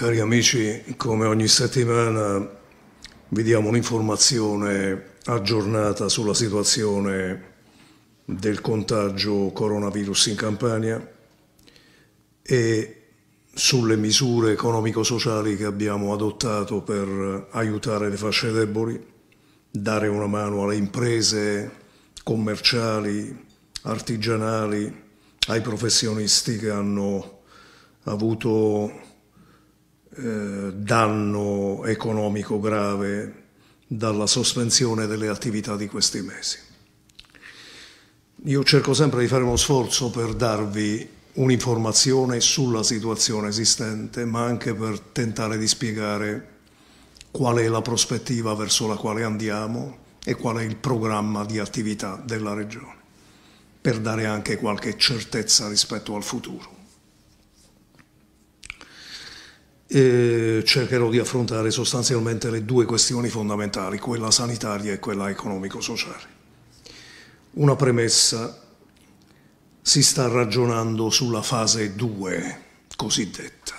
Cari amici, come ogni settimana vi diamo un'informazione aggiornata sulla situazione del contagio coronavirus in Campania e sulle misure economico-sociali che abbiamo adottato per aiutare le fasce deboli, dare una mano alle imprese commerciali, artigianali, ai professionisti che hanno avuto eh, danno economico grave dalla sospensione delle attività di questi mesi. Io cerco sempre di fare uno sforzo per darvi un'informazione sulla situazione esistente, ma anche per tentare di spiegare qual è la prospettiva verso la quale andiamo e qual è il programma di attività della Regione, per dare anche qualche certezza rispetto al futuro. eh, cercherò di affrontare sostanzialmente le due questioni fondamentali, quella sanitaria e quella economico-sociale. Una premessa, si sta ragionando sulla fase 2 cosiddetta.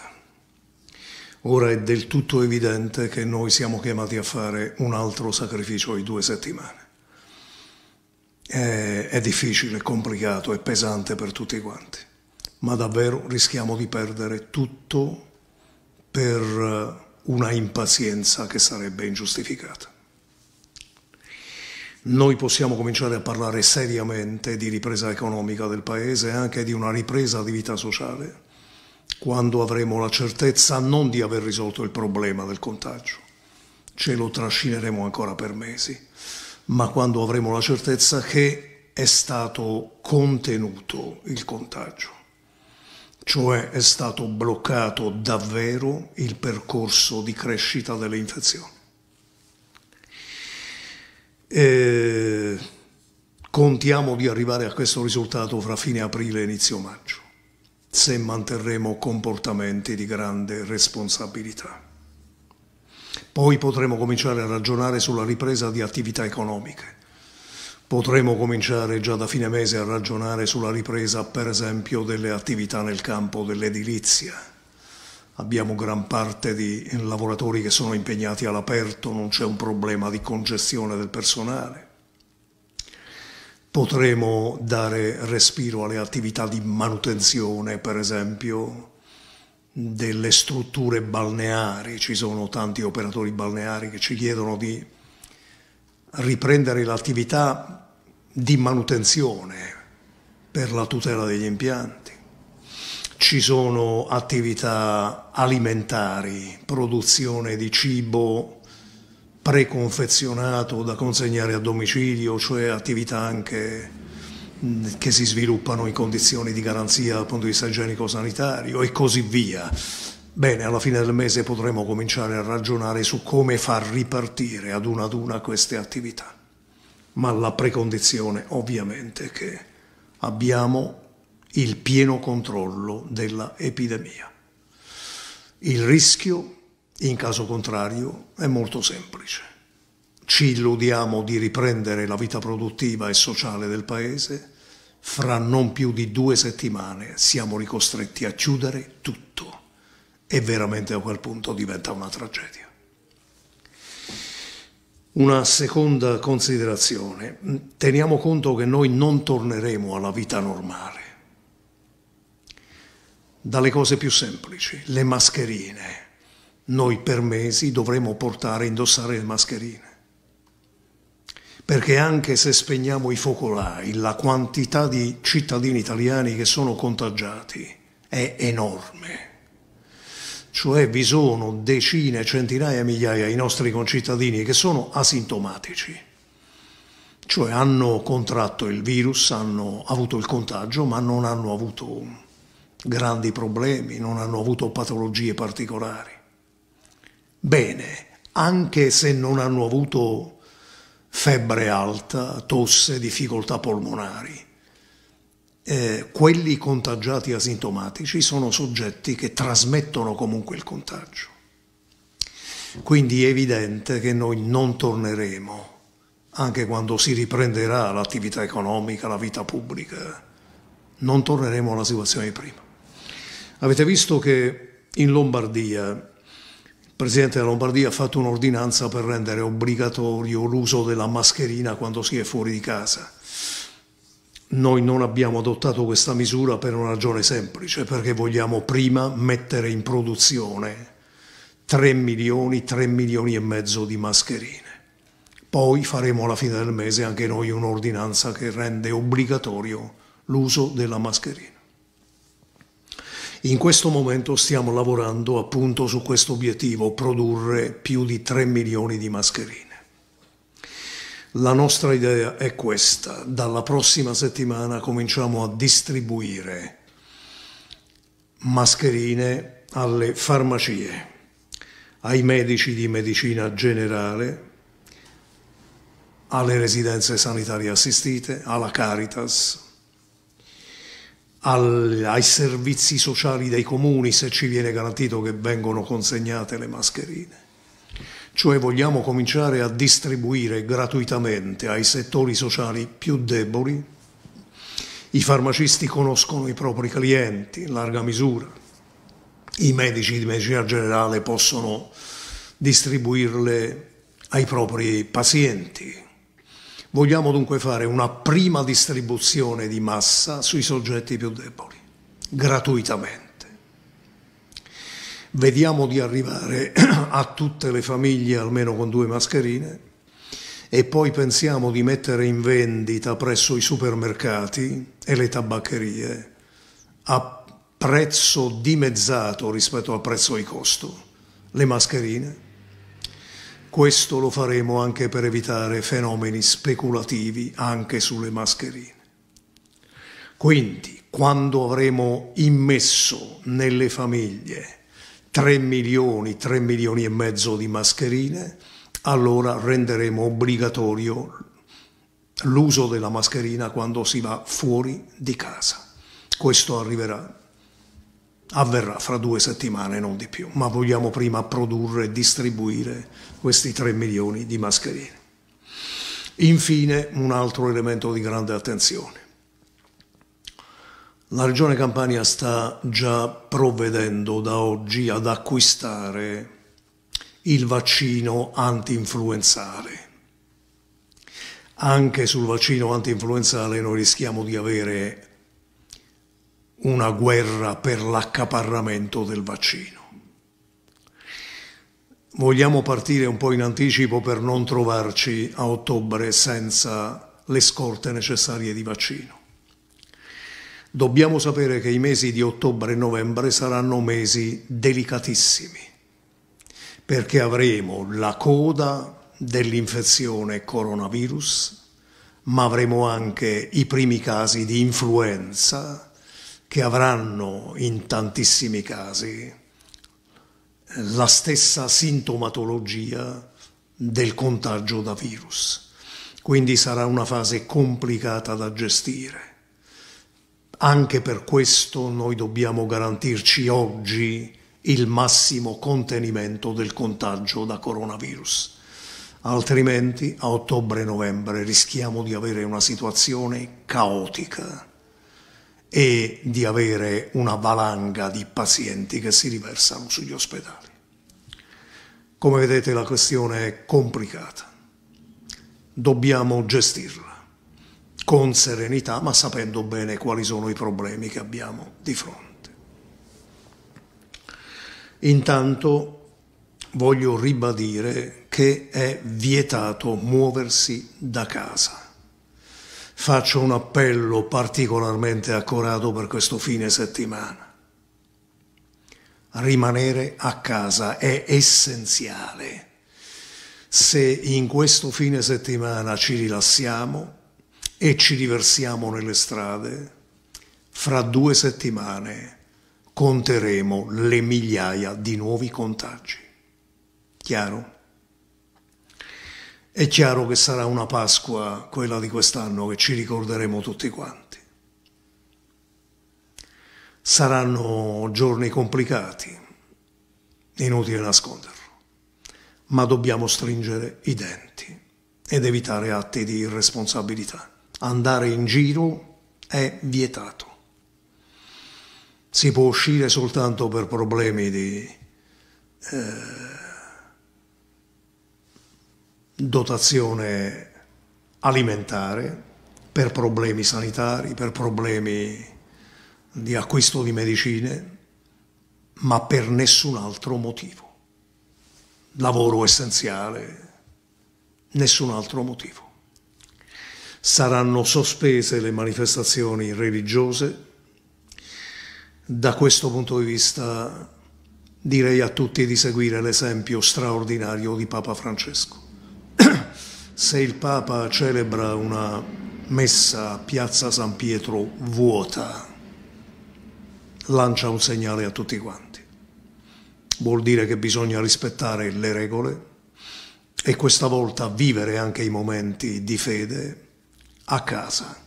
Ora è del tutto evidente che noi siamo chiamati a fare un altro sacrificio di due settimane. È, è difficile, è complicato, è pesante per tutti quanti, ma davvero rischiamo di perdere tutto per eh, una impazienza che sarebbe ingiustificata. Noi possiamo cominciare a parlare seriamente di ripresa economica del Paese e anche di una ripresa di vita sociale quando avremo la certezza non di aver risolto il problema del contagio, ce lo trascineremo ancora per mesi, ma quando avremo la certezza che è stato contenuto il contagio cioè è stato bloccato davvero il percorso di crescita delle infezioni. E contiamo di arrivare a questo risultato fra fine aprile e inizio maggio, se manterremo comportamenti di grande responsabilità. Poi potremo cominciare a ragionare sulla ripresa di attività economiche potremo cominciare già da fine mese a ragionare sulla ripresa per esempio delle attività nel campo dell'edilizia. Abbiamo gran parte di lavoratori che sono impegnati all'aperto, non c'è un problema di congestione del personale. Potremo dare respiro alle attività di manutenzione, per esempio, delle strutture balneari, ci sono tanti operatori balneari che ci chiedono di riprendere l'attività di manutenzione per la tutela degli impianti, ci sono attività alimentari, produzione di cibo preconfezionato da consegnare a domicilio, cioè attività anche mm, che si sviluppano in condizioni di garanzia dal punto di vista igienico-sanitario e così via. Bene, alla fine del mese potremo cominciare a ragionare su come far ripartire ad una ad una queste attività ma la precondizione ovviamente è che abbiamo il pieno controllo dell'epidemia. Il rischio, in caso contrario, è molto semplice. Ci illudiamo di riprendere la vita produttiva e sociale del Paese, fra non più di due settimane siamo ricostretti a chiudere tutto e veramente a quel punto diventa una tragedia. Una seconda considerazione, teniamo conto che noi non torneremo alla vita normale, dalle cose più semplici, le mascherine. Noi per mesi dovremo portare e indossare le mascherine, perché anche se spegniamo i focolai, la quantità di cittadini italiani che sono contagiati è enorme cioè vi sono decine, centinaia, migliaia di nostri concittadini che sono asintomatici, cioè hanno contratto il virus, hanno avuto il contagio, ma non hanno avuto grandi problemi, non hanno avuto patologie particolari. Bene, anche se non hanno avuto febbre alta, tosse, difficoltà polmonari eh, quelli contagiati asintomatici sono soggetti che trasmettono comunque il contagio. Quindi è evidente che noi non torneremo, anche quando si riprenderà l'attività economica, la vita pubblica, non torneremo alla situazione di prima. Avete visto che in Lombardia il Presidente della Lombardia ha fatto un'ordinanza per rendere obbligatorio l'uso della mascherina quando si è fuori di casa noi non abbiamo adottato questa misura per una ragione semplice, perché vogliamo prima mettere in produzione 3 milioni, 3 milioni e mezzo di mascherine. Poi faremo alla fine del mese anche noi un'ordinanza che rende obbligatorio l'uso della mascherina. In questo momento stiamo lavorando appunto su questo obiettivo, produrre più di 3 milioni di mascherine. La nostra idea è questa, dalla prossima settimana cominciamo a distribuire mascherine alle farmacie, ai medici di medicina generale, alle residenze sanitarie assistite, alla Caritas, ai servizi sociali dei comuni se ci viene garantito che vengono consegnate le mascherine cioè vogliamo cominciare a distribuire gratuitamente ai settori sociali più deboli. I farmacisti conoscono i propri clienti in larga misura, i medici di medicina generale possono distribuirle ai propri pazienti. Vogliamo dunque fare una prima distribuzione di massa sui soggetti più deboli, gratuitamente. Vediamo di arrivare a tutte le famiglie almeno con due mascherine e poi pensiamo di mettere in vendita presso i supermercati e le tabaccherie a prezzo dimezzato rispetto al prezzo di costo le mascherine. Questo lo faremo anche per evitare fenomeni speculativi anche sulle mascherine. Quindi, quando avremo immesso nelle famiglie 3 milioni, 3 milioni e mezzo di mascherine, allora renderemo obbligatorio l'uso della mascherina quando si va fuori di casa. Questo arriverà, avverrà fra due settimane, non di più, ma vogliamo prima produrre e distribuire questi 3 milioni di mascherine. Infine un altro elemento di grande attenzione. La Regione Campania sta già provvedendo da oggi ad acquistare il vaccino anti-influenzale. Anche sul vaccino anti-influenzale noi rischiamo di avere una guerra per l'accaparramento del vaccino. Vogliamo partire un po' in anticipo per non trovarci a ottobre senza le scorte necessarie di vaccino Dobbiamo sapere che i mesi di ottobre e novembre saranno mesi delicatissimi, perché avremo la coda dell'infezione coronavirus, ma avremo anche i primi casi di influenza che avranno in tantissimi casi la stessa sintomatologia del contagio da virus. Quindi sarà una fase complicata da gestire. Anche per questo noi dobbiamo garantirci oggi il massimo contenimento del contagio da coronavirus. Altrimenti a ottobre-novembre rischiamo di avere una situazione caotica e di avere una valanga di pazienti che si riversano sugli ospedali. Come vedete la questione è complicata, dobbiamo gestirla con serenità, ma sapendo bene quali sono i problemi che abbiamo di fronte. Intanto voglio ribadire che è vietato muoversi da casa. Faccio un appello particolarmente accorato per questo fine settimana. Rimanere a casa è essenziale. Se in questo fine settimana ci rilassiamo, e ci riversiamo nelle strade, fra due settimane conteremo le migliaia di nuovi contagi. Chiaro? È chiaro che sarà una Pasqua quella di quest'anno che ci ricorderemo tutti quanti. Saranno giorni complicati, inutile nasconderlo, ma dobbiamo stringere i denti ed evitare atti di irresponsabilità andare in giro è vietato. Si può uscire soltanto per problemi di eh, dotazione alimentare, per problemi sanitari, per problemi di acquisto di medicine, ma per nessun altro motivo. Lavoro essenziale, nessun altro motivo saranno sospese le manifestazioni religiose. Da questo punto di vista direi a tutti di seguire l'esempio straordinario di Papa Francesco. Se il Papa celebra una messa a Piazza San Pietro vuota, lancia un segnale a tutti quanti. Vuol dire che bisogna rispettare le regole e questa volta vivere anche i momenti di fede a casa,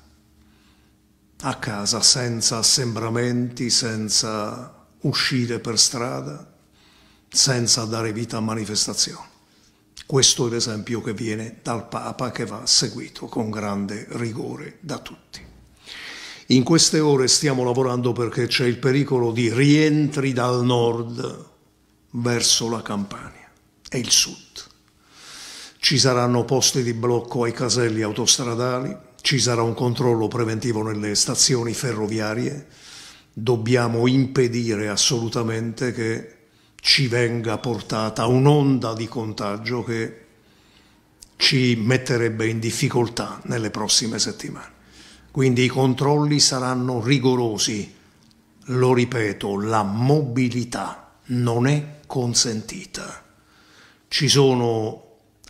a casa senza assembramenti, senza uscire per strada, senza dare vita a manifestazioni. Questo è l'esempio che viene dal Papa che va seguito con grande rigore da tutti. In queste ore stiamo lavorando perché c'è il pericolo di rientri dal nord verso la Campania e il sud. Ci saranno posti di blocco ai caselli autostradali, ci sarà un controllo preventivo nelle stazioni ferroviarie, dobbiamo impedire assolutamente che ci venga portata un'onda di contagio che ci metterebbe in difficoltà nelle prossime settimane. Quindi i controlli saranno rigorosi. Lo ripeto, la mobilità non è consentita. Ci sono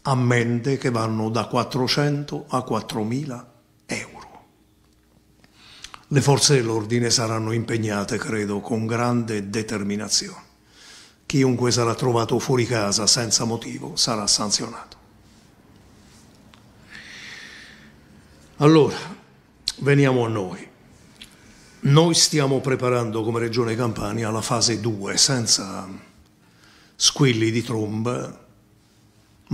ammende che vanno da 400 a 4000 euro. Le forze dell'ordine saranno impegnate, credo, con grande determinazione. Chiunque sarà trovato fuori casa senza motivo sarà sanzionato. Allora, veniamo a noi. Noi stiamo preparando come Regione Campania la fase 2 senza squilli di tromba,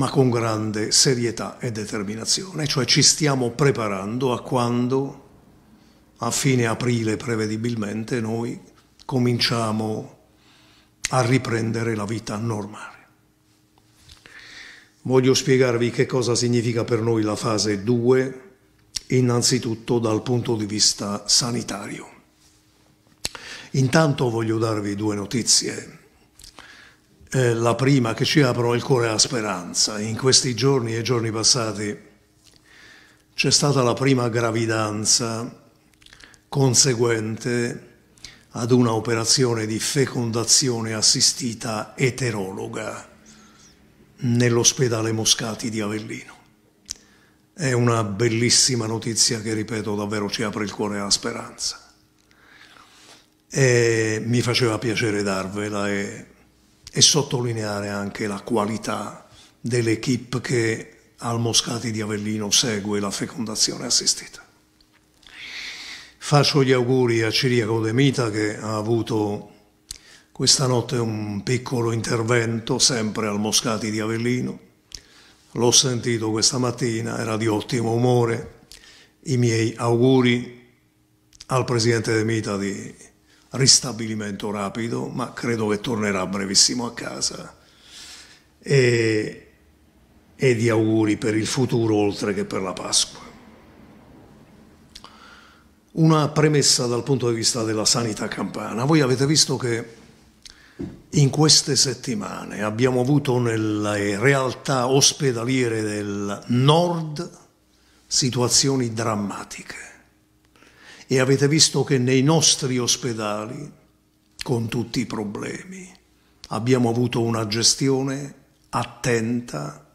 ma con grande serietà e determinazione, cioè ci stiamo preparando a quando a fine aprile prevedibilmente noi cominciamo a riprendere la vita normale. Voglio spiegarvi che cosa significa per noi la fase 2, innanzitutto dal punto di vista sanitario. Intanto voglio darvi due notizie eh, la prima che ci aprono il cuore alla speranza. In questi giorni e giorni passati c'è stata la prima gravidanza conseguente ad una operazione di fecondazione assistita eterologa nell'ospedale Moscati di Avellino. È una bellissima notizia che, ripeto, davvero ci apre il cuore alla speranza. E mi faceva piacere darvela e e sottolineare anche la qualità dell'equipe che al Moscati di Avellino segue la fecondazione assistita. Faccio gli auguri a Ciriaco De Mita che ha avuto questa notte un piccolo intervento sempre al Moscati di Avellino. L'ho sentito questa mattina, era di ottimo umore. I miei auguri al presidente De Mita di Avellino ristabilimento rapido, ma credo che tornerà brevissimo a casa. E, e di auguri per il futuro oltre che per la Pasqua. Una premessa dal punto di vista della sanità campana. Voi avete visto che in queste settimane abbiamo avuto nelle realtà ospedaliere del nord situazioni drammatiche e avete visto che nei nostri ospedali, con tutti i problemi, abbiamo avuto una gestione attenta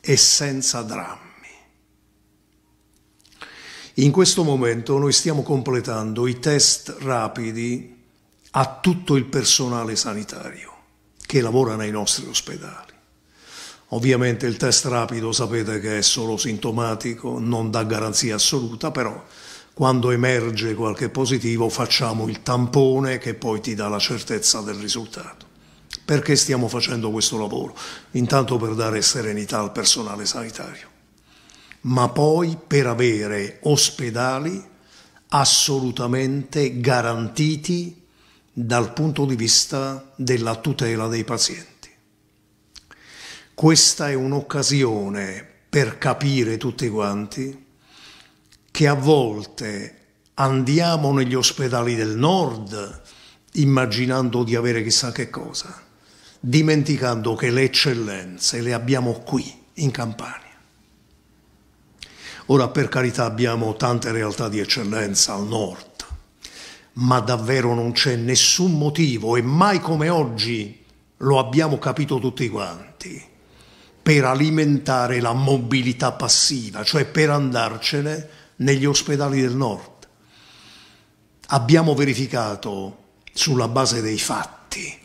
e senza drammi. In questo momento noi stiamo completando i test rapidi a tutto il personale sanitario che lavora nei nostri ospedali. Ovviamente il test rapido sapete che è solo sintomatico, non dà garanzia assoluta, però quando emerge qualche positivo facciamo il tampone che poi ti dà la certezza del risultato. Perché stiamo facendo questo lavoro? Intanto per dare serenità al personale sanitario, ma poi per avere ospedali assolutamente garantiti dal punto di vista della tutela dei pazienti. Questa è un'occasione per capire tutti quanti che a volte andiamo negli ospedali del nord immaginando di avere chissà che cosa, dimenticando che le eccellenze le abbiamo qui, in Campania. Ora, per carità, abbiamo tante realtà di eccellenza al nord, ma davvero non c'è nessun motivo, e mai come oggi lo abbiamo capito tutti quanti, per alimentare la mobilità passiva, cioè per andarcene negli ospedali del nord. Abbiamo verificato sulla base dei fatti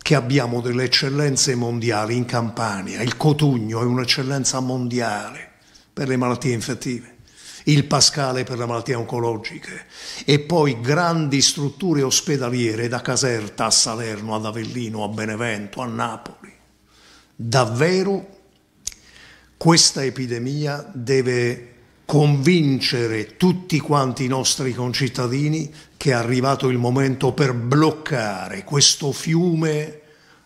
che abbiamo delle eccellenze mondiali in Campania, il Cotugno è un'eccellenza mondiale per le malattie infettive, il Pascale per le malattie oncologiche e poi grandi strutture ospedaliere da Caserta a Salerno, ad Avellino, a Benevento, a Napoli. Davvero questa epidemia deve convincere tutti quanti i nostri concittadini che è arrivato il momento per bloccare questo fiume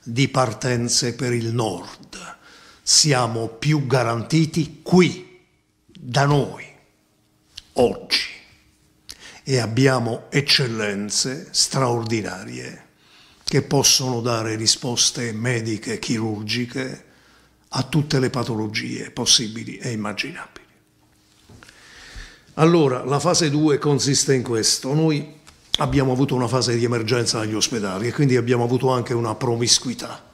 di partenze per il nord. Siamo più garantiti qui, da noi, oggi, e abbiamo eccellenze straordinarie che possono dare risposte mediche, chirurgiche a tutte le patologie possibili e immaginabili. Allora, la fase 2 consiste in questo. Noi abbiamo avuto una fase di emergenza negli ospedali e quindi abbiamo avuto anche una promiscuità,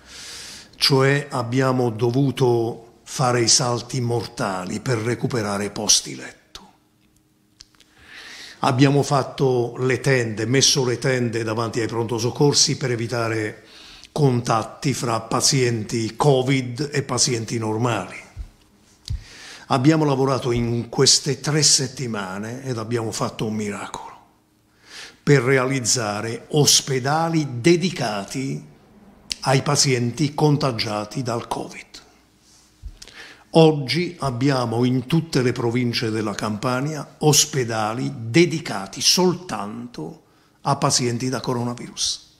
cioè abbiamo dovuto fare i salti mortali per recuperare posti letto. Abbiamo fatto le tende, messo le tende davanti ai pronto soccorsi per evitare contatti fra pazienti Covid e pazienti normali Abbiamo lavorato in queste tre settimane ed abbiamo fatto un miracolo per realizzare ospedali dedicati ai pazienti contagiati dal Covid. Oggi abbiamo in tutte le province della Campania ospedali dedicati soltanto a pazienti da coronavirus.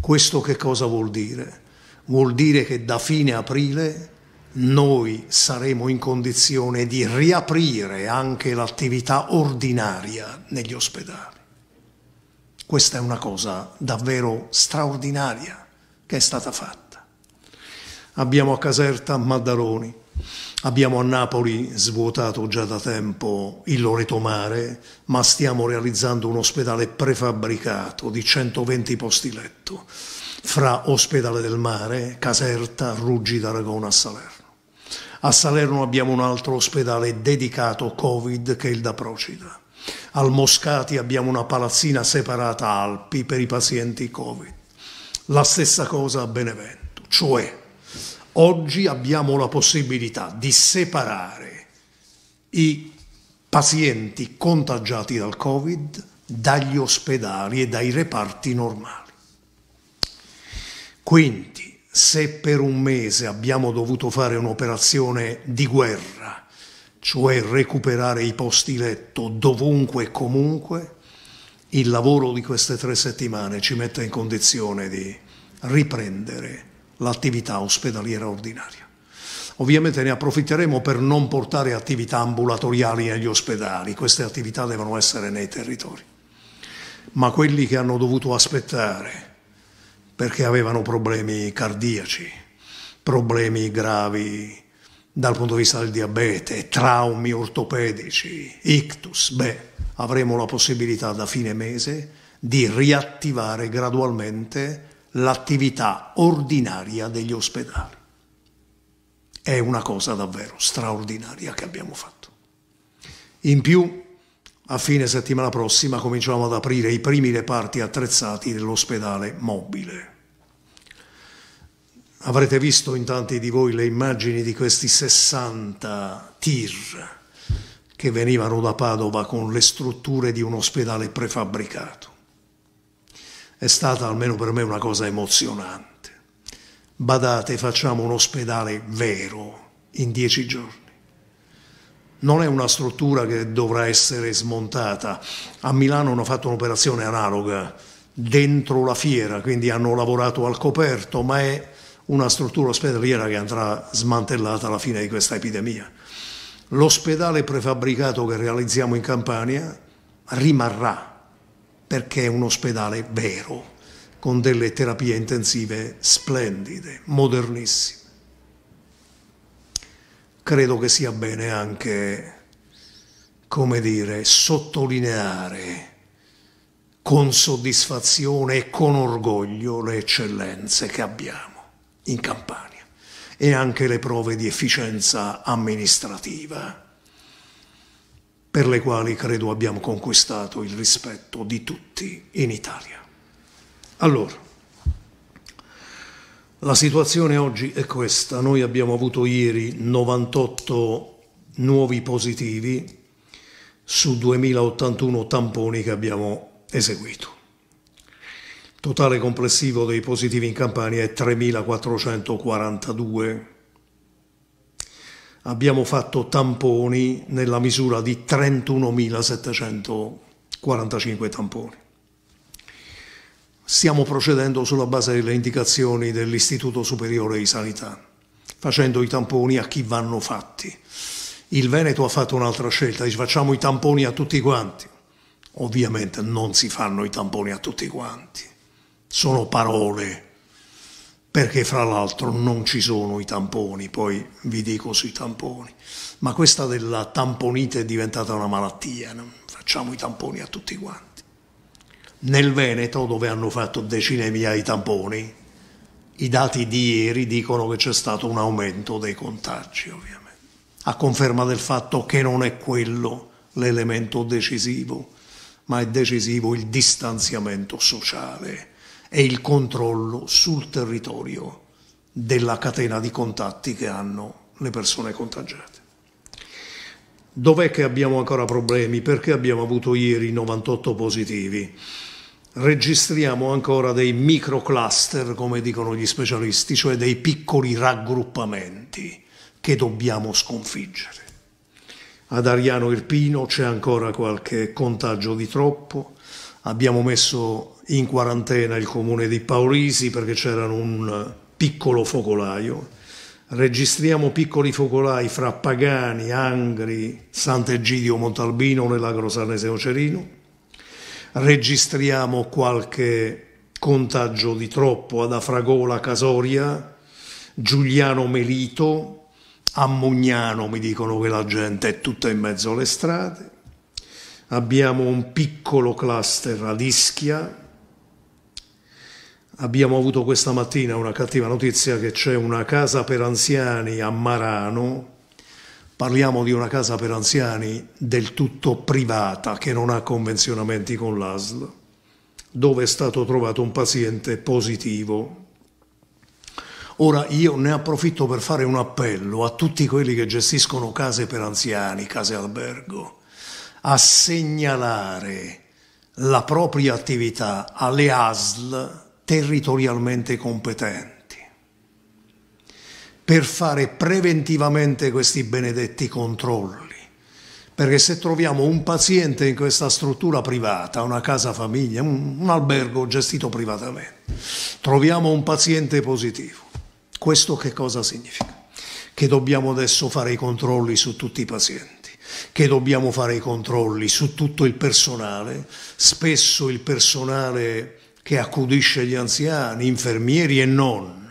Questo che cosa vuol dire? Vuol dire che da fine aprile noi saremo in condizione di riaprire anche l'attività ordinaria negli ospedali. Questa è una cosa davvero straordinaria che è stata fatta. Abbiamo a Caserta Maddaloni, abbiamo a Napoli svuotato già da tempo il Loreto Mare, ma stiamo realizzando un ospedale prefabbricato di 120 posti letto fra Ospedale del Mare, Caserta, Ruggi d'Aragona a Salerno. A Salerno abbiamo un altro ospedale dedicato Covid che è il da Procida. Al Moscati abbiamo una palazzina separata Alpi per i pazienti Covid. La stessa cosa a Benevento, cioè oggi abbiamo la possibilità di separare i pazienti contagiati dal Covid dagli ospedali e dai reparti normali. Quindi se per un mese abbiamo dovuto fare un'operazione di guerra, cioè recuperare i posti letto dovunque e comunque, il lavoro di queste tre settimane ci mette in condizione di riprendere l'attività ospedaliera ordinaria. Ovviamente ne approfitteremo per non portare attività ambulatoriali negli ospedali, queste attività devono essere nei territori. Ma quelli che hanno dovuto aspettare perché avevano problemi cardiaci, problemi gravi dal punto di vista del diabete, traumi ortopedici, ictus, beh, avremo la possibilità da fine mese di riattivare gradualmente l'attività ordinaria degli ospedali. È una cosa davvero straordinaria che abbiamo fatto. In più a fine settimana prossima cominciamo ad aprire i primi reparti attrezzati dell'ospedale mobile. Avrete visto in tanti di voi le immagini di questi 60 tir che venivano da Padova con le strutture di un ospedale prefabbricato. È stata almeno per me una cosa emozionante. Badate, facciamo un ospedale vero in dieci giorni non è una struttura che dovrà essere smontata. A Milano hanno fatto un'operazione analoga dentro la fiera, quindi hanno lavorato al coperto, ma è una struttura ospedaliera che andrà smantellata alla fine di questa epidemia. L'ospedale prefabbricato che realizziamo in Campania rimarrà perché è un ospedale vero, con delle terapie intensive splendide, modernissime credo che sia bene anche, come dire, sottolineare con soddisfazione e con orgoglio le eccellenze che abbiamo in Campania e anche le prove di efficienza amministrativa per le quali credo abbiamo conquistato il rispetto di tutti in Italia. Allora, la situazione oggi è questa, noi abbiamo avuto ieri 98 nuovi positivi su 2081 tamponi che abbiamo eseguito. Il totale complessivo dei positivi in Campania è 3442. Abbiamo fatto tamponi nella misura di 31.745 tamponi stiamo procedendo sulla base delle indicazioni dell'Istituto Superiore di Sanità, facendo i tamponi a chi vanno fatti. Il Veneto ha fatto un'altra scelta, dice facciamo i tamponi a tutti quanti. Ovviamente non si fanno i tamponi a tutti quanti, sono parole, perché fra l'altro non ci sono i tamponi, poi vi dico sui tamponi. Ma questa della tamponite è diventata una malattia, facciamo i tamponi a tutti quanti. Nel Veneto, dove hanno fatto decine di migliaia di tamponi, i dati di ieri dicono che c'è stato un aumento dei contagi, ovviamente, a conferma del fatto che non è quello l'elemento decisivo, ma è decisivo il distanziamento sociale e il controllo sul territorio della catena di contatti che hanno le persone contagiate. Dov'è che abbiamo ancora problemi? Perché abbiamo avuto ieri 98 positivi? registriamo ancora dei microcluster, come dicono gli specialisti, cioè dei piccoli raggruppamenti che dobbiamo sconfiggere. Ad Ariano Irpino c'è ancora qualche contagio di troppo, abbiamo messo in quarantena il comune di Paolisi perché c'era un piccolo focolaio, registriamo piccoli focolai fra Pagani, Angri, Sant'Egidio Montalbino nell'Agro Sarneseo Cerino, registriamo qualche contagio di troppo ad Afragola Casoria, Giuliano Melito, a Mugnano mi dicono che la gente è tutta in mezzo alle strade, abbiamo un piccolo cluster ad Ischia, abbiamo avuto questa mattina una cattiva notizia che c'è una casa per anziani a Marano, Parliamo di una casa per anziani del tutto privata che non ha convenzionamenti con l'ASL, dove è stato trovato un paziente positivo. Ora io ne approfitto per fare un appello a tutti quelli che gestiscono case per anziani, case albergo, a segnalare la propria attività alle ASL territorialmente competenti per fare preventivamente questi benedetti controlli. Perché se troviamo un paziente in questa struttura privata, una casa famiglia, un, un albergo gestito privatamente, troviamo un paziente positivo, questo che cosa significa? Che dobbiamo adesso fare i controlli su tutti i pazienti che dobbiamo fare i controlli su tutto il personale, spesso il personale che accudisce gli anziani, infermieri e nonni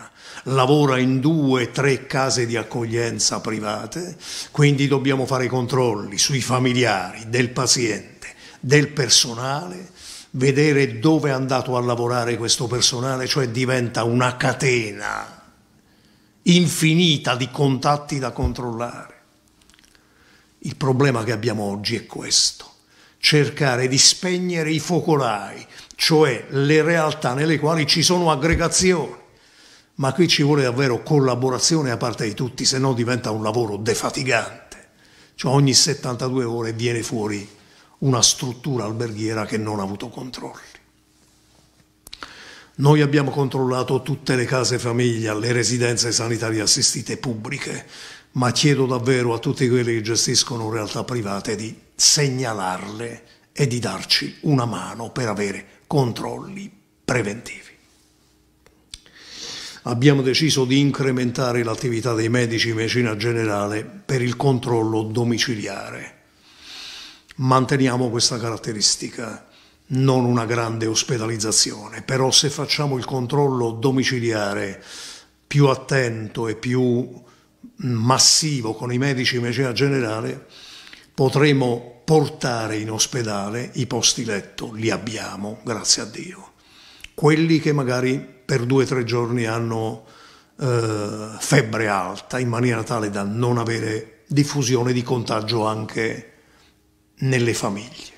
lavora in due, tre case di accoglienza private, quindi dobbiamo fare controlli sui familiari del paziente, del personale, vedere dove è andato a lavorare questo personale, cioè diventa una catena infinita di contatti da controllare. Il problema che abbiamo oggi è questo, cercare di spegnere i focolai, cioè le realtà nelle quali ci sono aggregazioni ma qui ci vuole davvero collaborazione da parte di tutti, se no diventa un lavoro defatigante. Cioè ogni 72 ore viene fuori una struttura alberghiera che non ha avuto controlli. Noi abbiamo controllato tutte le case famiglia, le residenze sanitarie assistite pubbliche, ma chiedo davvero a tutti quelli che gestiscono realtà private di segnalarle e di darci una mano per avere controlli preventivi abbiamo deciso di incrementare l'attività dei medici in medicina generale per il controllo domiciliare. Manteniamo questa caratteristica, non una grande ospedalizzazione, però se facciamo il controllo domiciliare più attento e più massivo con i medici in medicina generale, potremo portare in ospedale i posti letto, li abbiamo, grazie a Dio. Quelli che magari per due o tre giorni hanno eh, febbre alta in maniera tale da non avere diffusione di contagio anche nelle famiglie.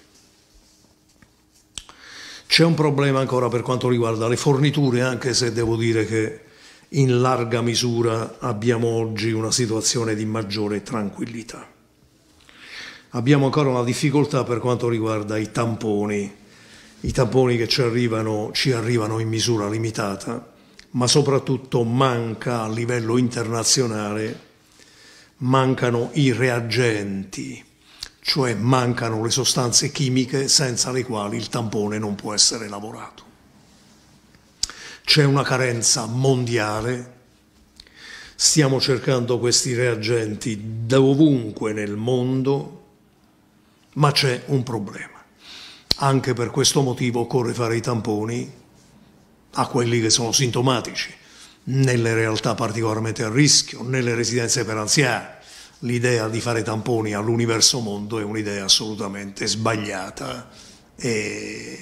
C'è un problema ancora per quanto riguarda le forniture, anche se devo dire che in larga misura abbiamo oggi una situazione di maggiore tranquillità. Abbiamo ancora una difficoltà per quanto riguarda i tamponi i tamponi che ci arrivano, ci arrivano in misura limitata, ma soprattutto manca a livello internazionale, mancano i reagenti, cioè mancano le sostanze chimiche senza le quali il tampone non può essere lavorato. C'è una carenza mondiale, stiamo cercando questi reagenti dovunque nel mondo, ma c'è un problema. Anche per questo motivo occorre fare i tamponi a quelli che sono sintomatici, nelle realtà particolarmente a rischio, nelle residenze per anziani. L'idea di fare tamponi all'universo mondo è un'idea assolutamente sbagliata e,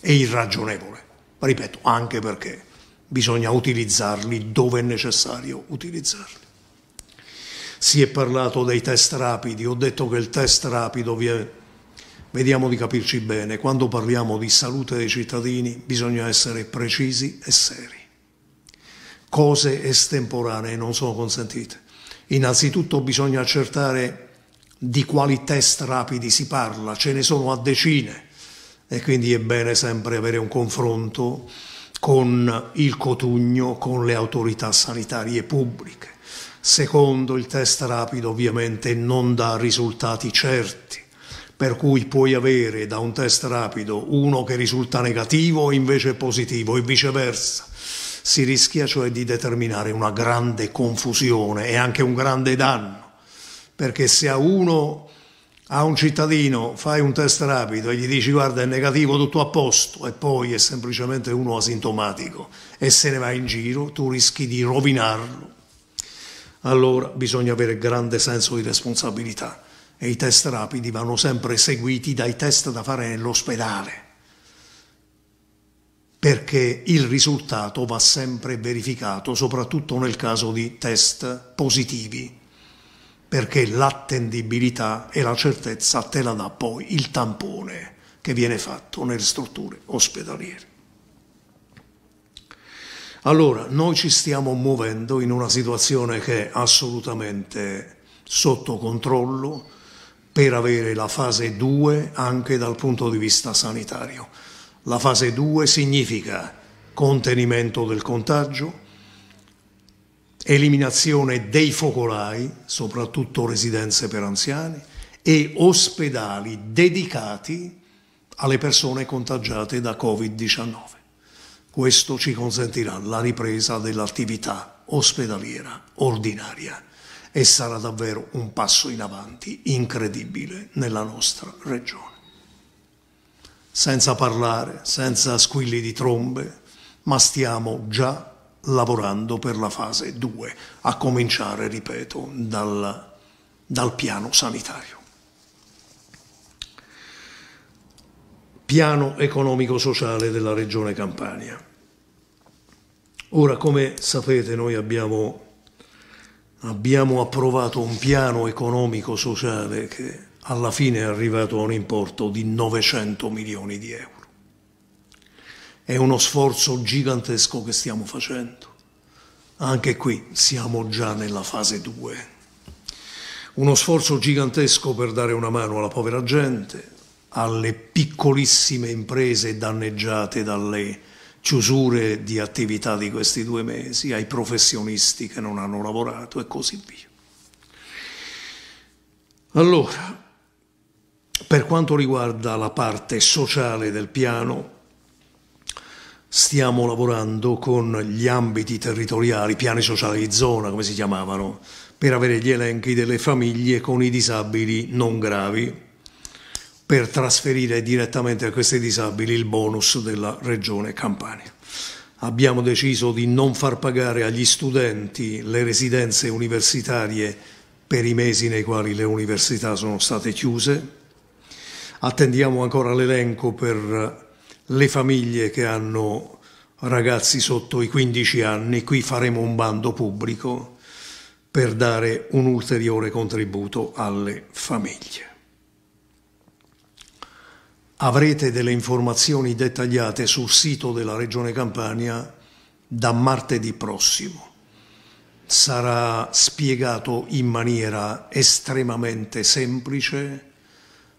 e irragionevole. Ripeto, anche perché bisogna utilizzarli dove è necessario utilizzarli. Si è parlato dei test rapidi, ho detto che il test rapido vi è Vediamo di capirci bene, quando parliamo di salute dei cittadini bisogna essere precisi e seri. Cose estemporanee non sono consentite. Innanzitutto bisogna accertare di quali test rapidi si parla, ce ne sono a decine e quindi è bene sempre avere un confronto con il cotugno, con le autorità sanitarie pubbliche. Secondo, il test rapido ovviamente non dà risultati certi per cui puoi avere da un test rapido uno che risulta negativo e invece positivo e viceversa. Si rischia cioè di determinare una grande confusione e anche un grande danno, perché se a uno, a un cittadino, fai un test rapido e gli dici guarda è negativo tutto a posto e poi è semplicemente uno asintomatico e se ne va in giro, tu rischi di rovinarlo. Allora bisogna avere grande senso di responsabilità e i test rapidi vanno sempre seguiti dai test da fare nell'ospedale perché il risultato va sempre verificato, soprattutto nel caso di test positivi, perché l'attendibilità e la certezza te la dà poi il tampone che viene fatto nelle strutture ospedaliere. Allora, noi ci stiamo muovendo in una situazione che è assolutamente sotto controllo, per avere la fase 2 anche dal punto di vista sanitario. La fase 2 significa contenimento del contagio, eliminazione dei focolai, soprattutto residenze per anziani, e ospedali dedicati alle persone contagiate da Covid-19. Questo ci consentirà la ripresa dell'attività ospedaliera ordinaria e sarà davvero un passo in avanti incredibile nella nostra regione. Senza parlare, senza squilli di trombe, ma stiamo già lavorando per la fase 2, a cominciare, ripeto, dal, dal piano sanitario. Piano economico-sociale della Regione Campania. Ora, come sapete, noi abbiamo abbiamo approvato un piano economico-sociale che alla fine è arrivato a un importo di 900 milioni di euro. È uno sforzo gigantesco che stiamo facendo. Anche qui siamo già nella fase 2. Uno sforzo gigantesco per dare una mano alla povera gente, alle piccolissime imprese danneggiate dalle chiusure di attività di questi due mesi, ai professionisti che non hanno lavorato e così via. Allora, per quanto riguarda la parte sociale del piano, stiamo lavorando con gli ambiti territoriali, piani sociali di zona, come si chiamavano, per avere gli elenchi delle famiglie con i disabili non gravi per trasferire direttamente a questi disabili il bonus della regione Campania. Abbiamo deciso di non far pagare agli studenti le residenze universitarie per i mesi nei quali le università sono state chiuse. Attendiamo ancora l'elenco per le famiglie che hanno ragazzi sotto i 15 anni. Qui faremo un bando pubblico per dare un ulteriore contributo alle famiglie. Avrete delle informazioni dettagliate sul sito della Regione Campania da martedì prossimo. Sarà spiegato in maniera estremamente semplice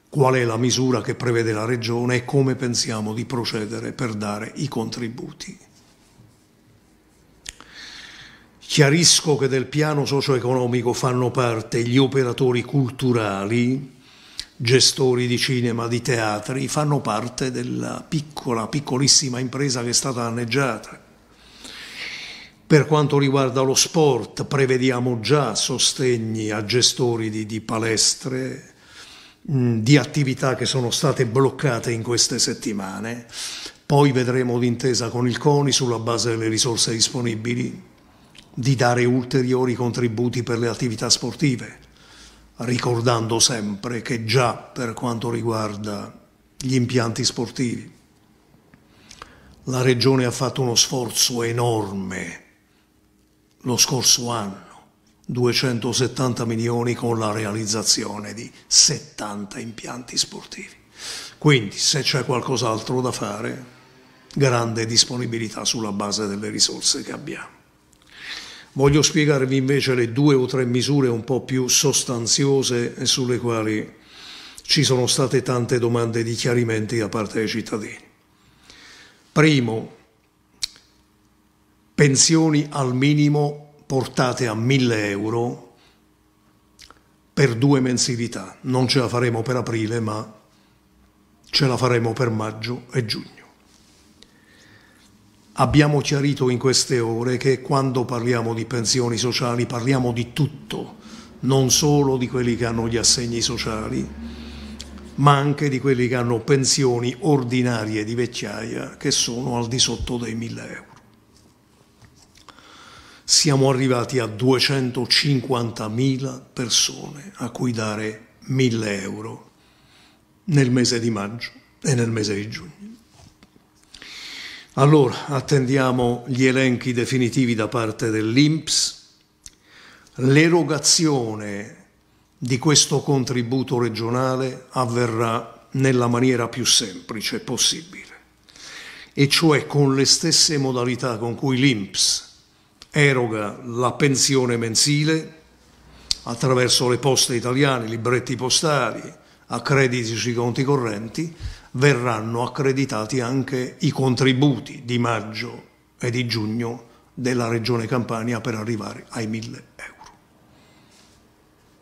qual è la misura che prevede la Regione e come pensiamo di procedere per dare i contributi. Chiarisco che del piano socio-economico fanno parte gli operatori culturali gestori di cinema, di teatri, fanno parte della piccola, piccolissima impresa che è stata danneggiata. Per quanto riguarda lo sport, prevediamo già sostegni a gestori di, di palestre, mm, di attività che sono state bloccate in queste settimane. Poi vedremo d'intesa con il CONI, sulla base delle risorse disponibili, di dare ulteriori contributi per le attività sportive ricordando sempre che già per quanto riguarda gli impianti sportivi la Regione ha fatto uno sforzo enorme lo scorso anno, 270 milioni con la realizzazione di 70 impianti sportivi. Quindi se c'è qualcos'altro da fare, grande disponibilità sulla base delle risorse che abbiamo. Voglio spiegarvi invece le due o tre misure un po' più sostanziose sulle quali ci sono state tante domande di chiarimenti da parte dei cittadini. Primo, pensioni al minimo portate a 1000 euro per due mensilità. Non ce la faremo per aprile, ma ce la faremo per maggio e giugno. Abbiamo chiarito in queste ore che quando parliamo di pensioni sociali parliamo di tutto, non solo di quelli che hanno gli assegni sociali, ma anche di quelli che hanno pensioni ordinarie di vecchiaia che sono al di sotto dei 1000 euro. Siamo arrivati a 250.000 persone a cui dare 1000 euro nel mese di maggio e nel mese di giugno. Allora, attendiamo gli elenchi definitivi da parte dell'INPS. L'erogazione di questo contributo regionale avverrà nella maniera più semplice possibile, e cioè con le stesse modalità con cui l'INPS eroga la pensione mensile attraverso le poste italiane, libretti postali, accrediti sui conti correnti, verranno accreditati anche i contributi di maggio e di giugno della Regione Campania per arrivare ai 1000 euro.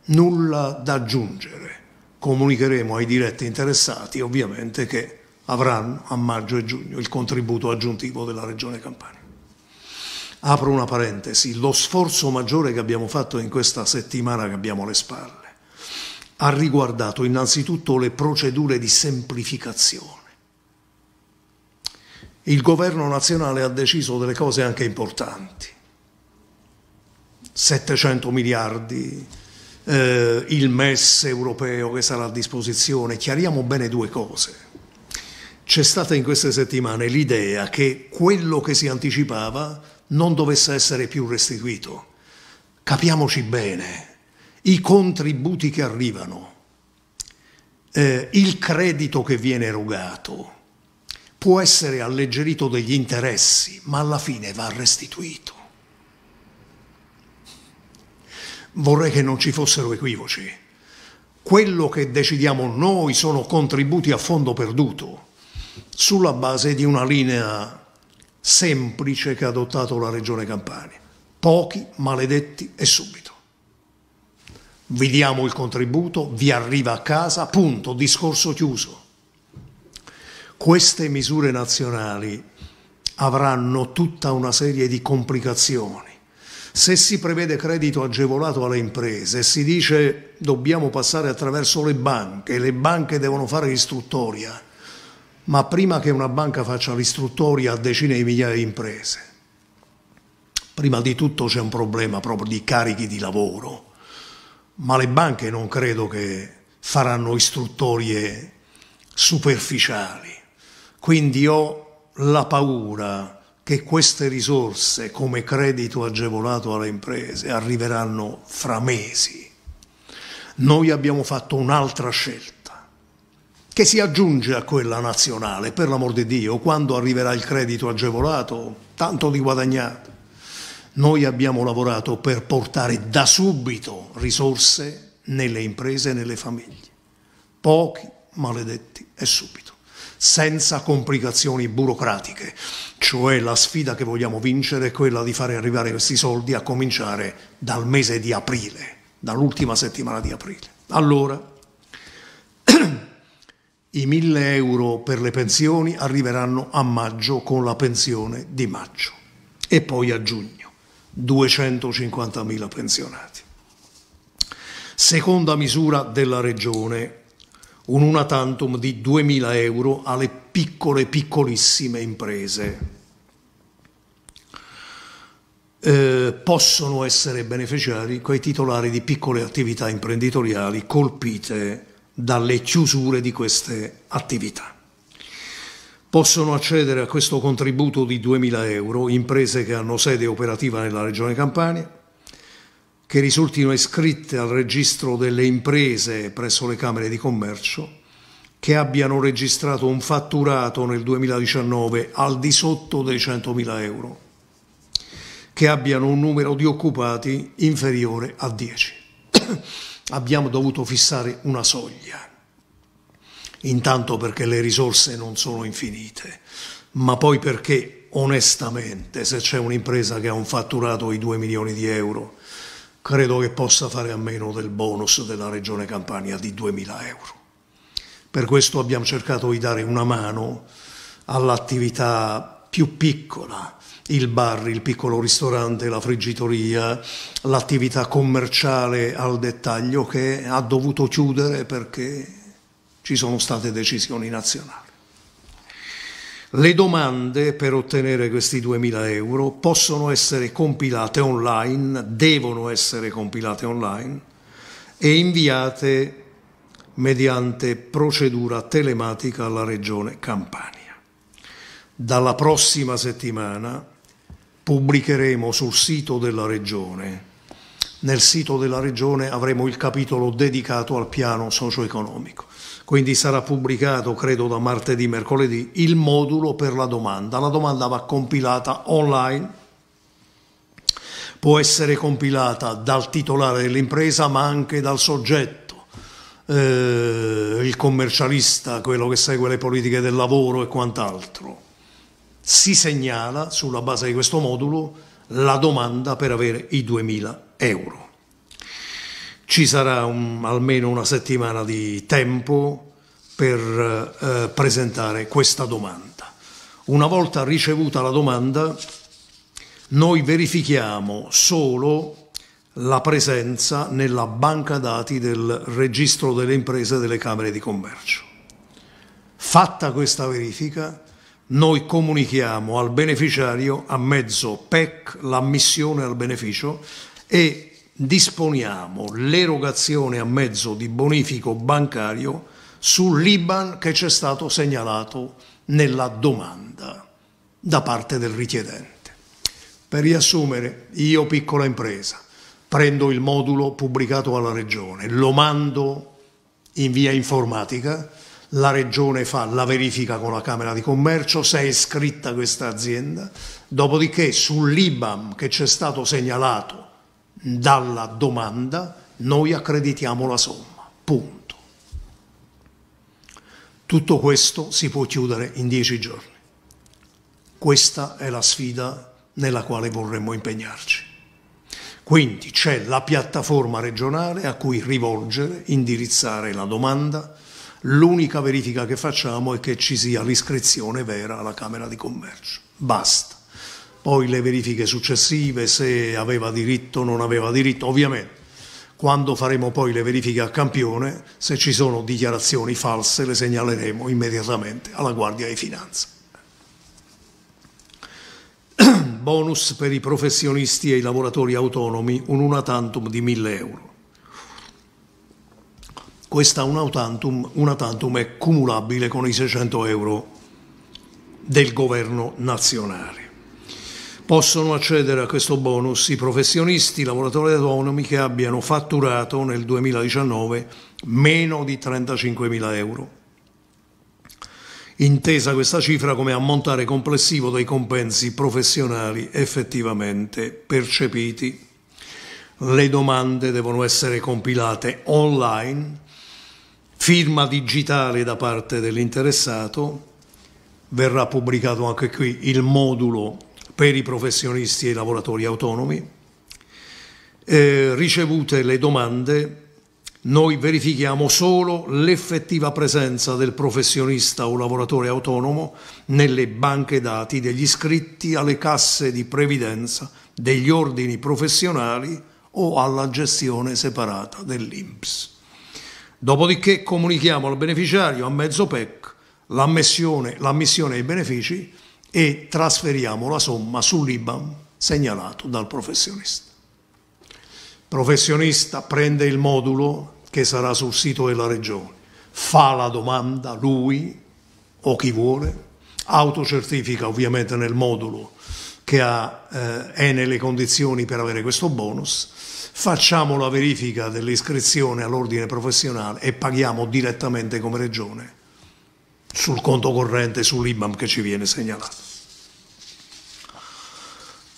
Nulla da aggiungere. Comunicheremo ai diretti interessati ovviamente che avranno a maggio e giugno il contributo aggiuntivo della Regione Campania. Apro una parentesi, lo sforzo maggiore che abbiamo fatto in questa settimana che abbiamo alle spalle ha riguardato innanzitutto le procedure di semplificazione. Il governo nazionale ha deciso delle cose anche importanti. 700 miliardi, eh, il MES europeo che sarà a disposizione. Chiariamo bene due cose. C'è stata in queste settimane l'idea che quello che si anticipava non dovesse essere più restituito. Capiamoci bene, i contributi che arrivano, eh, il credito che viene erogato, può essere alleggerito degli interessi, ma alla fine va restituito. Vorrei che non ci fossero equivoci. Quello che decidiamo noi sono contributi a fondo perduto, sulla base di una linea semplice che ha adottato la Regione Campania. Pochi, maledetti e subito vi diamo il contributo, vi arriva a casa, punto, discorso chiuso. Queste misure nazionali avranno tutta una serie di complicazioni. Se si prevede credito agevolato alle imprese, si dice dobbiamo passare attraverso le banche, le banche devono fare l'istruttoria, ma prima che una banca faccia l'istruttoria a decine di migliaia di imprese, prima di tutto c'è un problema proprio di carichi di lavoro ma le banche non credo che faranno istruttorie superficiali. Quindi ho la paura che queste risorse come credito agevolato alle imprese arriveranno fra mesi. Noi abbiamo fatto un'altra scelta che si aggiunge a quella nazionale, per l'amor di Dio, quando arriverà il credito agevolato, tanto di guadagnate. Noi abbiamo lavorato per portare da subito risorse nelle imprese e nelle famiglie. Pochi, maledetti e subito senza complicazioni burocratiche, cioè la sfida che vogliamo vincere è quella di fare arrivare questi soldi a cominciare dal mese di aprile, dall'ultima settimana di aprile. Allora, i 1000 euro per le pensioni arriveranno a maggio con la pensione di maggio e poi a giugno. 250.000 pensionati. Seconda misura della Regione, un una tantum di 2.000 euro alle piccole, piccolissime imprese. Eh, possono essere beneficiari quei titolari di piccole attività imprenditoriali colpite dalle chiusure di queste attività. Possono accedere a questo contributo di 2.000 euro imprese che hanno sede operativa nella Regione Campania, che risultino iscritte al registro delle imprese presso le Camere di Commercio, che abbiano registrato un fatturato nel 2019 al di sotto dei 100.000 euro, che abbiano un numero di occupati inferiore a 10. Abbiamo dovuto fissare una soglia intanto perché le risorse non sono infinite, ma poi perché onestamente se c'è un'impresa che ha un fatturato di 2 milioni di euro, credo che possa fare a meno del bonus della Regione Campania di 2.000 euro. Per questo abbiamo cercato di dare una mano all'attività più piccola, il bar, il piccolo ristorante, la friggitoria, l'attività commerciale al dettaglio che ha dovuto chiudere perché ci sono state decisioni nazionali. Le domande per ottenere questi 2.000 euro possono essere compilate online, devono essere compilate online e inviate mediante procedura telematica alla Regione Campania. Dalla prossima settimana pubblicheremo sul sito della Regione nel sito della Regione avremo il capitolo dedicato al piano socio-economico. Quindi sarà pubblicato, credo, da martedì, mercoledì, il modulo per la domanda. La domanda va compilata online, può essere compilata dal titolare dell'impresa ma anche dal soggetto. Eh, il commercialista, quello che segue le politiche del lavoro e quant'altro. Si segnala sulla base di questo modulo la domanda per avere i 2000 euro. Ci sarà un, almeno una settimana di tempo per eh, presentare questa domanda. Una volta ricevuta la domanda, noi verifichiamo solo la presenza nella banca dati del registro delle imprese delle Camere di Commercio. Fatta questa verifica, noi comunichiamo al beneficiario a mezzo PEC l'ammissione al beneficio e disponiamo l'erogazione a mezzo di bonifico bancario sull'IBAN che ci è stato segnalato nella domanda da parte del richiedente. Per riassumere, io piccola impresa, prendo il modulo pubblicato alla Regione, lo mando in via informatica, la Regione fa la verifica con la Camera di Commercio se è iscritta questa azienda, dopodiché sull'IBAM che ci è stato segnalato dalla domanda noi accreditiamo la somma, punto. Tutto questo si può chiudere in dieci giorni. Questa è la sfida nella quale vorremmo impegnarci. Quindi c'è la piattaforma regionale a cui rivolgere, indirizzare la domanda. L'unica verifica che facciamo è che ci sia l'iscrizione vera alla Camera di Commercio. Basta poi le verifiche successive, se aveva diritto o non aveva diritto, ovviamente quando faremo poi le verifiche a campione, se ci sono dichiarazioni false le segnaleremo immediatamente alla Guardia di Finanza. Bonus per i professionisti e i lavoratori autonomi, un una tantum di 1000 euro. Questa una tantum, una tantum è cumulabile con i 600 euro del governo nazionale. Possono accedere a questo bonus i professionisti, i lavoratori autonomi che abbiano fatturato nel 2019 meno di 35.000 euro. Intesa questa cifra come ammontare complessivo dei compensi professionali effettivamente percepiti. Le domande devono essere compilate online, firma digitale da parte dell'interessato, verrà pubblicato anche qui il modulo per i professionisti e i lavoratori autonomi. Eh, ricevute le domande, noi verifichiamo solo l'effettiva presenza del professionista o lavoratore autonomo nelle banche dati degli iscritti alle casse di previdenza degli ordini professionali o alla gestione separata dell'INPS. Dopodiché comunichiamo al beneficiario a mezzo PEC l'ammissione ai benefici e trasferiamo la somma sull'IBAM segnalato dal professionista. Il professionista prende il modulo che sarà sul sito della regione, fa la domanda lui o chi vuole, autocertifica ovviamente nel modulo che ha, eh, è nelle condizioni per avere questo bonus, facciamo la verifica dell'iscrizione all'ordine professionale e paghiamo direttamente come regione sul conto corrente, sull'IBAM che ci viene segnalato.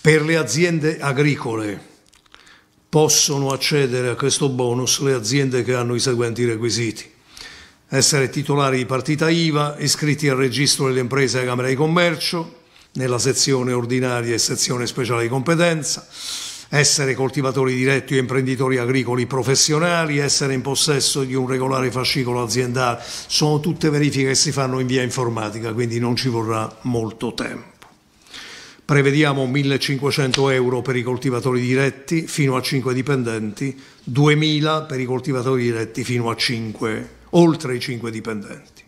Per le aziende agricole possono accedere a questo bonus le aziende che hanno i seguenti requisiti. Essere titolari di partita IVA, iscritti al registro delle imprese della Camera di Commercio, nella sezione ordinaria e sezione speciale di competenza, essere coltivatori diretti o imprenditori agricoli professionali, essere in possesso di un regolare fascicolo aziendale, sono tutte verifiche che si fanno in via informatica, quindi non ci vorrà molto tempo. Prevediamo 1.500 euro per i coltivatori diretti fino a 5 dipendenti, 2.000 per i coltivatori diretti fino a 5, oltre i 5 dipendenti.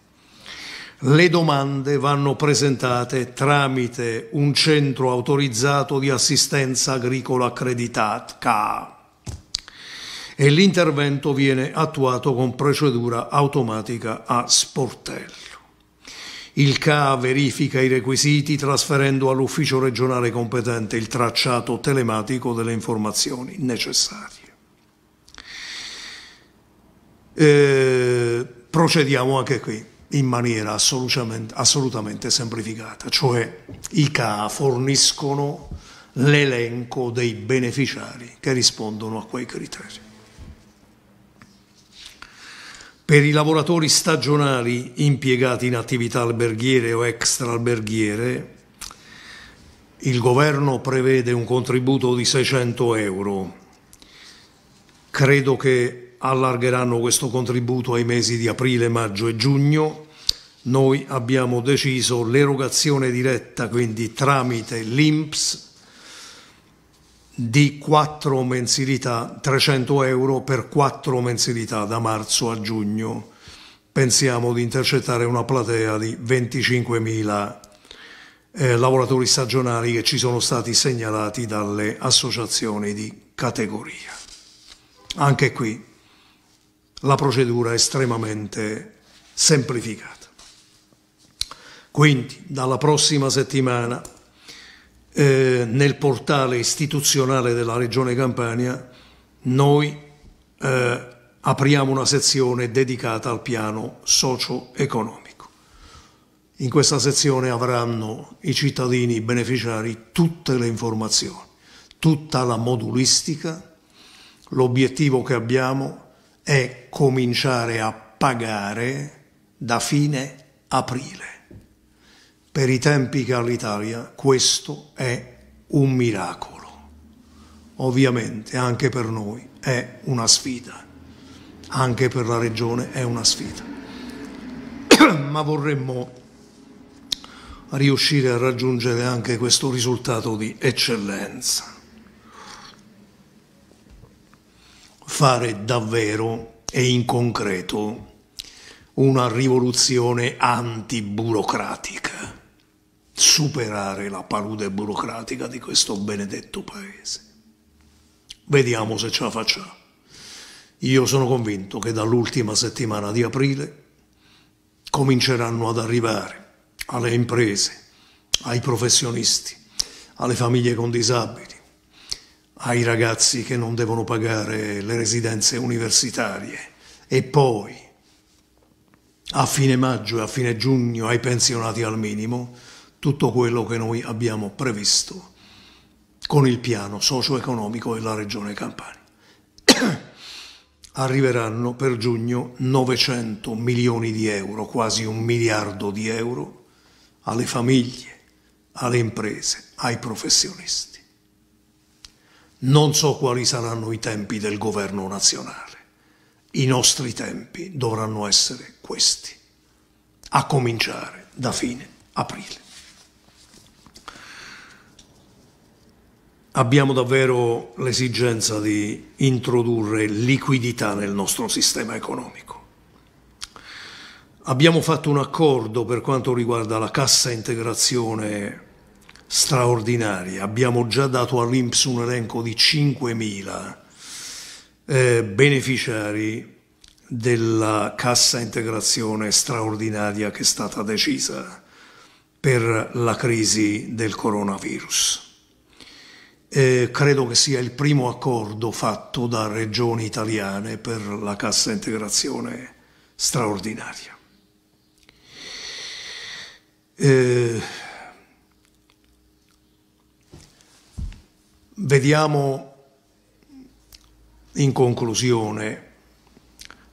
Le domande vanno presentate tramite un centro autorizzato di assistenza agricola accreditato CA e l'intervento viene attuato con procedura automatica a sportello. Il CA verifica i requisiti trasferendo all'ufficio regionale competente il tracciato telematico delle informazioni necessarie. Eh, procediamo anche qui in maniera assolutamente, assolutamente semplificata, cioè i CA forniscono l'elenco dei beneficiari che rispondono a quei criteri. Per i lavoratori stagionali impiegati in attività alberghiere o extraalberghiere, il governo prevede un contributo di 600 euro. Credo che allargheranno questo contributo ai mesi di aprile, maggio e giugno. Noi abbiamo deciso l'erogazione diretta, quindi tramite l'INPS, di quattro mensilità, 300 euro per quattro mensilità da marzo a giugno. Pensiamo di intercettare una platea di 25.000 eh, lavoratori stagionali che ci sono stati segnalati dalle associazioni di categoria. Anche qui la procedura estremamente semplificata. Quindi dalla prossima settimana eh, nel portale istituzionale della Regione Campania noi eh, apriamo una sezione dedicata al piano socio-economico. In questa sezione avranno i cittadini beneficiari tutte le informazioni, tutta la modulistica, l'obiettivo che abbiamo è è cominciare a pagare da fine aprile. Per i tempi che ha l'Italia questo è un miracolo. Ovviamente anche per noi è una sfida, anche per la regione è una sfida. Ma vorremmo riuscire a raggiungere anche questo risultato di eccellenza. fare davvero e in concreto una rivoluzione antiburocratica, superare la palude burocratica di questo benedetto paese. Vediamo se ce la facciamo. Io sono convinto che dall'ultima settimana di aprile cominceranno ad arrivare alle imprese, ai professionisti, alle famiglie con disabili, ai ragazzi che non devono pagare le residenze universitarie e poi a fine maggio e a fine giugno ai pensionati al minimo tutto quello che noi abbiamo previsto con il piano socio-economico della Regione Campania. Arriveranno per giugno 900 milioni di euro, quasi un miliardo di euro, alle famiglie, alle imprese, ai professionisti. Non so quali saranno i tempi del governo nazionale. I nostri tempi dovranno essere questi, a cominciare da fine aprile. Abbiamo davvero l'esigenza di introdurre liquidità nel nostro sistema economico. Abbiamo fatto un accordo per quanto riguarda la cassa integrazione straordinaria. Abbiamo già dato all'INPS un elenco di 5.000 eh, beneficiari della cassa integrazione straordinaria che è stata decisa per la crisi del coronavirus. Eh, credo che sia il primo accordo fatto da regioni italiane per la cassa integrazione straordinaria. Eh, Vediamo in conclusione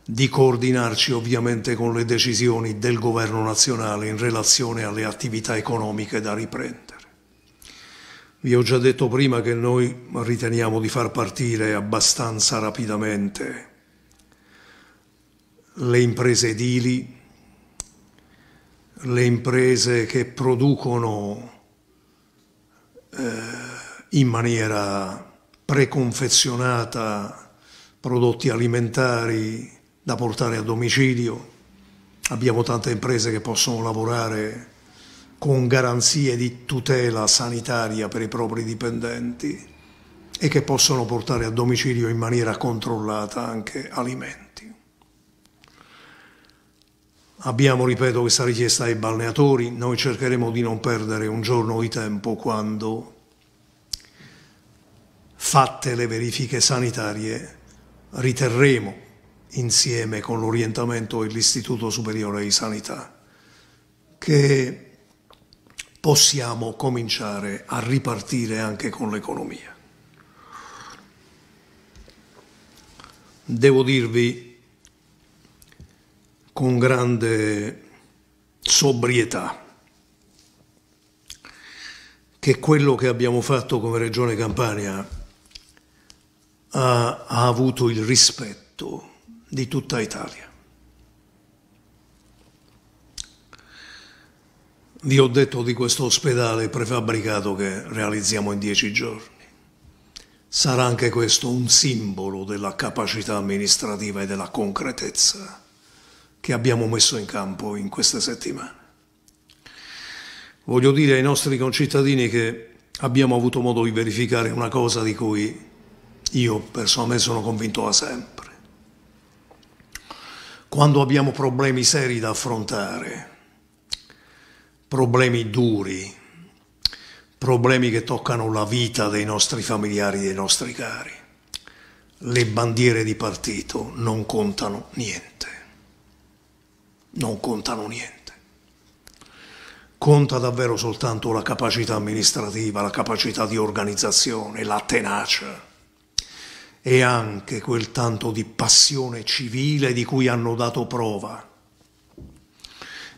di coordinarci ovviamente con le decisioni del governo nazionale in relazione alle attività economiche da riprendere. Vi ho già detto prima che noi riteniamo di far partire abbastanza rapidamente le imprese edili, le imprese che producono eh, in maniera preconfezionata prodotti alimentari da portare a domicilio. Abbiamo tante imprese che possono lavorare con garanzie di tutela sanitaria per i propri dipendenti e che possono portare a domicilio in maniera controllata anche alimenti. Abbiamo, ripeto, questa richiesta ai balneatori, noi cercheremo di non perdere un giorno di tempo quando fatte le verifiche sanitarie, riterremo, insieme con l'orientamento e l'Istituto Superiore di Sanità, che possiamo cominciare a ripartire anche con l'economia. Devo dirvi con grande sobrietà che quello che abbiamo fatto come Regione Campania ha, ha avuto il rispetto di tutta Italia. Vi ho detto di questo ospedale prefabbricato che realizziamo in dieci giorni. Sarà anche questo un simbolo della capacità amministrativa e della concretezza che abbiamo messo in campo in queste settimane. Voglio dire ai nostri concittadini che abbiamo avuto modo di verificare una cosa di cui io personalmente sono convinto da sempre. Quando abbiamo problemi seri da affrontare, problemi duri, problemi che toccano la vita dei nostri familiari, dei nostri cari, le bandiere di partito non contano niente. Non contano niente. Conta davvero soltanto la capacità amministrativa, la capacità di organizzazione, la tenacia e anche quel tanto di passione civile di cui hanno dato prova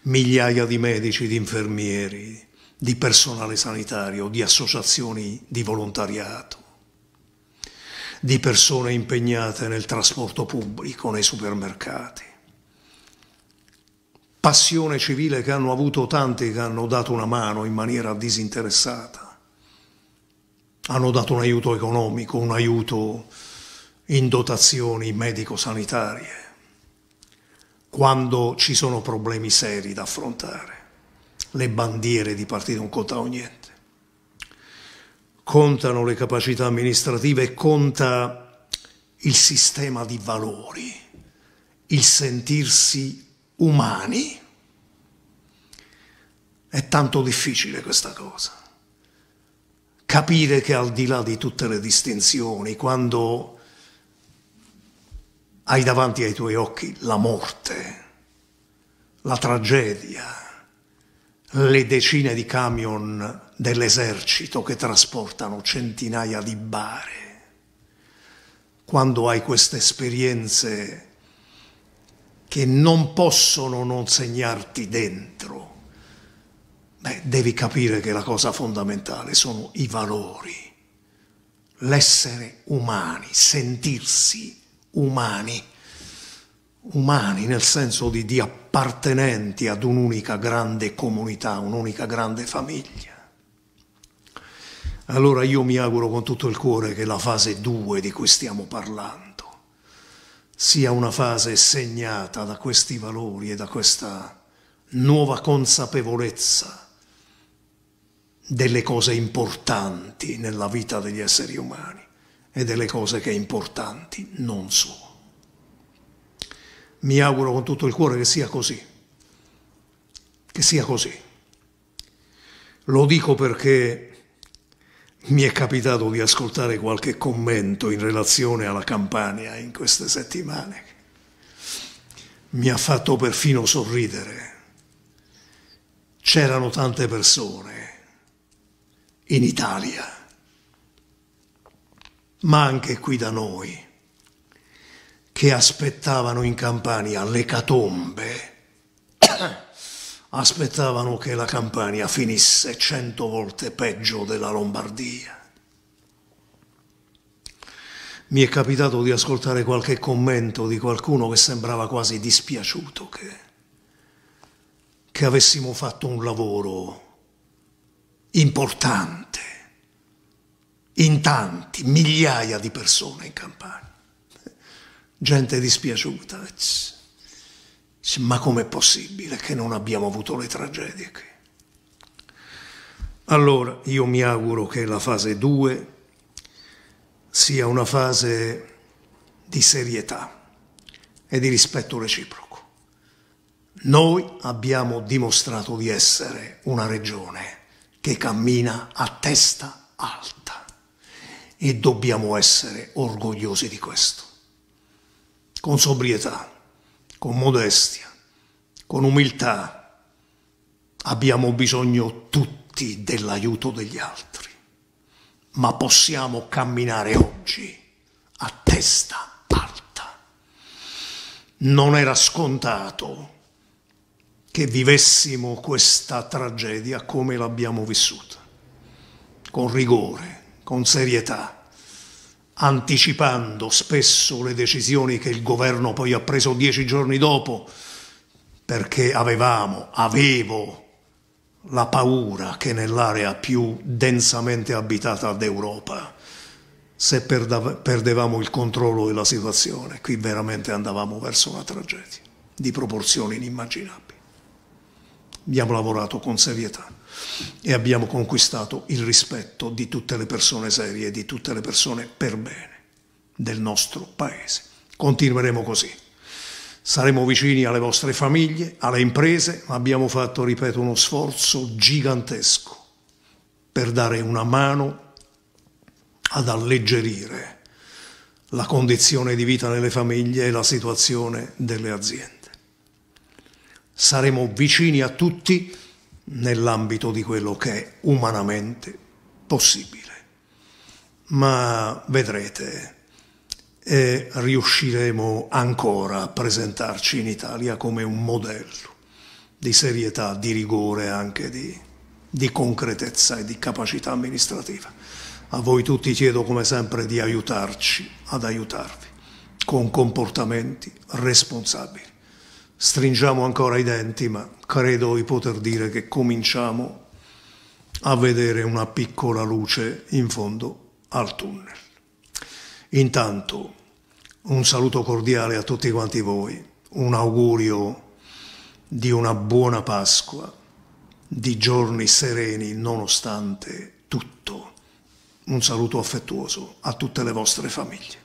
migliaia di medici, di infermieri, di personale sanitario, di associazioni di volontariato, di persone impegnate nel trasporto pubblico, nei supermercati. Passione civile che hanno avuto tanti che hanno dato una mano in maniera disinteressata, hanno dato un aiuto economico, un aiuto in dotazioni medico-sanitarie, quando ci sono problemi seri da affrontare. Le bandiere di partito non contano niente. Contano le capacità amministrative conta il sistema di valori, il sentirsi umani. È tanto difficile questa cosa capire che al di là di tutte le distinzioni, quando hai davanti ai tuoi occhi la morte, la tragedia, le decine di camion dell'esercito che trasportano centinaia di bare. Quando hai queste esperienze che non possono non segnarti dentro, beh, devi capire che la cosa fondamentale sono i valori, l'essere umani, sentirsi umani, umani nel senso di, di appartenenti ad un'unica grande comunità, un'unica grande famiglia. Allora io mi auguro con tutto il cuore che la fase 2 di cui stiamo parlando sia una fase segnata da questi valori e da questa nuova consapevolezza delle cose importanti nella vita degli esseri umani e delle cose che importanti non sono. Mi auguro con tutto il cuore che sia così, che sia così. Lo dico perché mi è capitato di ascoltare qualche commento in relazione alla campagna in queste settimane. Mi ha fatto perfino sorridere. C'erano tante persone in Italia ma anche qui da noi, che aspettavano in Campania le catombe, aspettavano che la Campania finisse cento volte peggio della Lombardia. Mi è capitato di ascoltare qualche commento di qualcuno che sembrava quasi dispiaciuto che, che avessimo fatto un lavoro importante in tanti, migliaia di persone in campagna. Gente dispiaciuta. Ma com'è possibile che non abbiamo avuto le tragedie qui? Allora, io mi auguro che la fase 2 sia una fase di serietà e di rispetto reciproco. Noi abbiamo dimostrato di essere una regione che cammina a testa alta e dobbiamo essere orgogliosi di questo. Con sobrietà, con modestia, con umiltà abbiamo bisogno tutti dell'aiuto degli altri, ma possiamo camminare oggi a testa alta. Non era scontato che vivessimo questa tragedia come l'abbiamo vissuta, con rigore, con serietà, anticipando spesso le decisioni che il governo poi ha preso dieci giorni dopo, perché avevamo, avevo la paura che nell'area più densamente abitata d'Europa, se perdevamo il controllo della situazione, qui veramente andavamo verso una tragedia di proporzioni inimmaginabili abbiamo lavorato con serietà e abbiamo conquistato il rispetto di tutte le persone serie, di tutte le persone per bene del nostro paese. Continueremo così. Saremo vicini alle vostre famiglie, alle imprese, ma abbiamo fatto, ripeto, uno sforzo gigantesco per dare una mano ad alleggerire la condizione di vita nelle famiglie e la situazione delle aziende saremo vicini a tutti nell'ambito di quello che è umanamente possibile. Ma vedrete, eh, riusciremo ancora a presentarci in Italia come un modello di serietà, di rigore, anche di, di concretezza e di capacità amministrativa. A voi tutti chiedo come sempre di aiutarci ad aiutarvi con comportamenti responsabili stringiamo ancora i denti, ma credo di poter dire che cominciamo a vedere una piccola luce in fondo al tunnel. Intanto un saluto cordiale a tutti quanti voi, un augurio di una buona Pasqua, di giorni sereni nonostante tutto. Un saluto affettuoso a tutte le vostre famiglie.